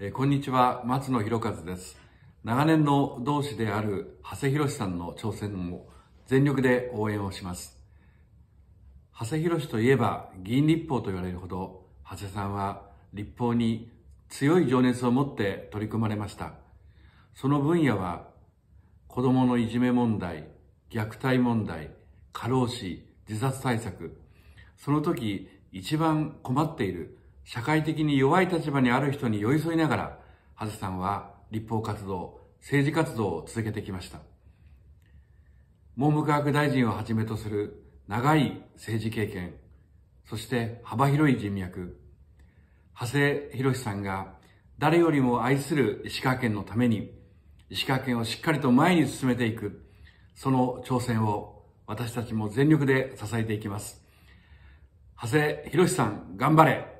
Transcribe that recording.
えこんにちは、松野博一です。長年の同志である長谷博さんの挑戦を全力で応援をします。長谷博といえば議員立法と言われるほど、長谷さんは立法に強い情熱を持って取り組まれました。その分野は、子供のいじめ問題、虐待問題、過労死、自殺対策、その時一番困っている社会的に弱い立場にある人に寄り添いながら、ハズさんは立法活動、政治活動を続けてきました。文部科学大臣をはじめとする長い政治経験、そして幅広い人脈、長谷博さんが誰よりも愛する石川県のために、石川県をしっかりと前に進めていく、その挑戦を私たちも全力で支えていきます。長谷博さん、頑張れ